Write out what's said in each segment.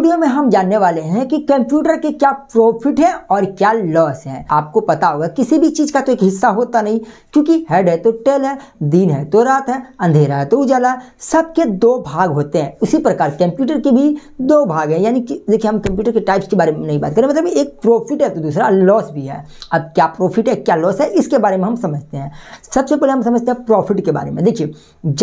video में हम जानने वाले हैं कि कंप्यूटर के क्या प्रॉफिट है और क्या लॉस है आपको पता होगा किसी भी चीज का तो एक हिस्सा होता नहीं क्योंकि हेड है तो टेल है दिन है तो रात है अंधेरा है तो उजाला सबके दो भाग होते हैं उसी प्रकार कंप्यूटर के भी दो भाग हैं यानी कि देखिए हम कंप्यूटर के टाइप्स के बारे में नहीं बात करें मतलब एक प्रॉफिट है तो दूसरा लॉस भी है अब क्या प्रॉफिट है क्या लॉस है इसके बारे में हम समझते हैं सबसे पहले हम समझते हैं प्रॉफिट के बारे में देखिए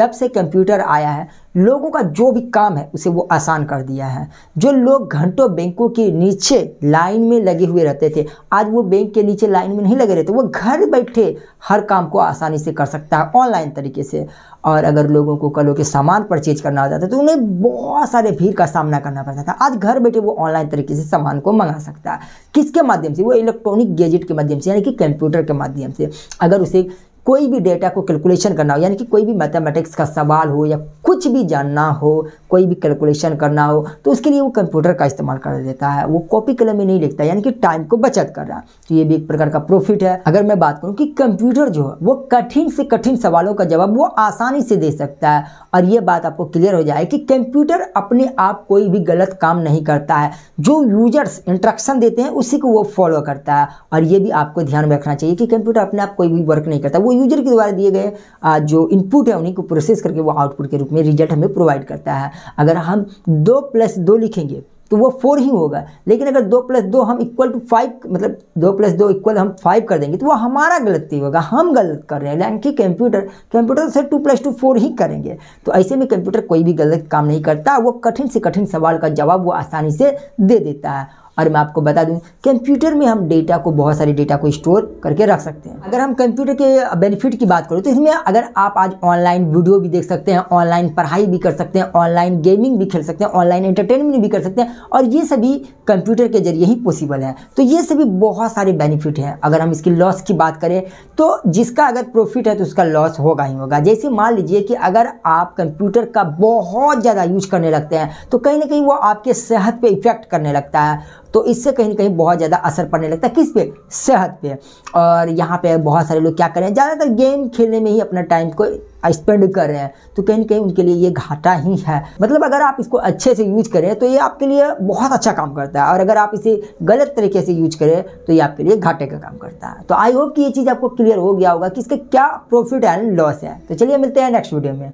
जब से कंप्यूटर आया है लोगों का जो भी काम है उसे वो आसान कर दिया है जो लोग घंटों बैंकों के नीचे लाइन में लगे हुए रहते थे आज वो बैंक के नीचे लाइन में नहीं लगे रहते वो घर बैठे हर काम को आसानी से कर सकता है ऑनलाइन तरीके से और अगर लोगों को कलों के सामान परचेज करना होता था तो उन्हें बहुत सारे भीड़ का सामना करना पड़ता था आज घर बैठे वो ऑनलाइन तरीके से सामान को मंगा सकता है किसके माध्यम से वो इलेक्ट्रॉनिक गैजेट के माध्यम से यानी कि कंप्यूटर के माध्यम से अगर उसे कोई भी डेटा को कैलकुलेशन करना हो यानी कि कोई भी मैथमेटिक्स का सवाल हो या कुछ भी जानना हो कोई भी कैलकुलेशन करना हो तो उसके लिए वो कंप्यूटर का इस्तेमाल कर देता है वो कॉपी कलम में नहीं लिखता यानी कि टाइम को बचत कर रहा है तो ये भी एक प्रकार का प्रॉफिट है अगर मैं बात करूँ कि कंप्यूटर जो है वो कठिन से कठिन सवालों का जवाब वो आसानी से दे सकता है और ये बात आपको क्लियर हो जाए कि कंप्यूटर अपने आप कोई भी गलत काम नहीं करता है जो यूजर्स इंट्रक्शन देते हैं उसी को वो फॉलो करता है और ये भी आपको ध्यान में रखना चाहिए कि कंप्यूटर अपने आप कोई भी वर्क नहीं करता वो यूजर के द्वारा दिए गए जो इनपुट है उन्हीं को प्रोसेस करके वो आउटपुट के रूप में में रिजल्ट हमें प्रोवाइड करता है अगर हम दो प्लस दो लिखेंगे तो वो फोर ही होगा लेकिन अगर दो प्लस दो हम इक्वल टू फाइव मतलब दो प्लस दो इक्वल हम फाइव कर देंगे तो वो हमारा गलती होगा हम गलत कर रहे हैं लेकिन कि कंप्यूटर कंप्यूटर से टू प्लस टू फोर ही करेंगे तो ऐसे में कंप्यूटर कोई भी गलत काम नहीं करता वो कठिन से कठिन सवाल का जवाब वो आसानी से दे देता है और मैं आपको बता दूं कंप्यूटर में हम डेटा को बहुत सारे डेटा को स्टोर करके रख सकते हैं अगर हम कंप्यूटर के बेनिफिट की बात करें तो इसमें अगर आप आज ऑनलाइन वीडियो भी देख सकते हैं ऑनलाइन पढ़ाई भी कर सकते हैं ऑनलाइन गेमिंग भी खेल सकते हैं ऑनलाइन एंटरटेनमेंट भी कर सकते हैं और ये सभी कंप्यूटर के जरिए ही पॉसिबल है तो ये सभी बहुत सारे बेनिफिट हैं अगर हम इसकी लॉस की बात करें तो जिसका अगर प्रॉफिट है तो उसका लॉस होगा ही होगा जैसे मान लीजिए कि अगर आप कंप्यूटर का बहुत ज़्यादा यूज करने लगते हैं तो कहीं ना कहीं वो आपके सेहत पर इफेक्ट करने लगता है तो इससे कहीं ना कहीं बहुत ज़्यादा असर पड़ने लगता है किस पे सेहत पे और यहाँ पे बहुत सारे लोग क्या कर रहे हैं ज़्यादातर गेम खेलने में ही अपना टाइम को स्पेंड कर रहे हैं तो कहीं ना कहीं उनके लिए ये घाटा ही है मतलब अगर आप इसको अच्छे से यूज करें तो ये आपके लिए बहुत अच्छा काम करता है और अगर आप इसे गलत तरीके से यूज करें तो ये आपके लिए घाटे का काम करता है तो आई होप कि ये चीज़ आपको क्लियर हो गया होगा कि इसका क्या प्रॉफिट एंड लॉस है तो चलिए मिलते हैं नेक्स्ट वीडियो में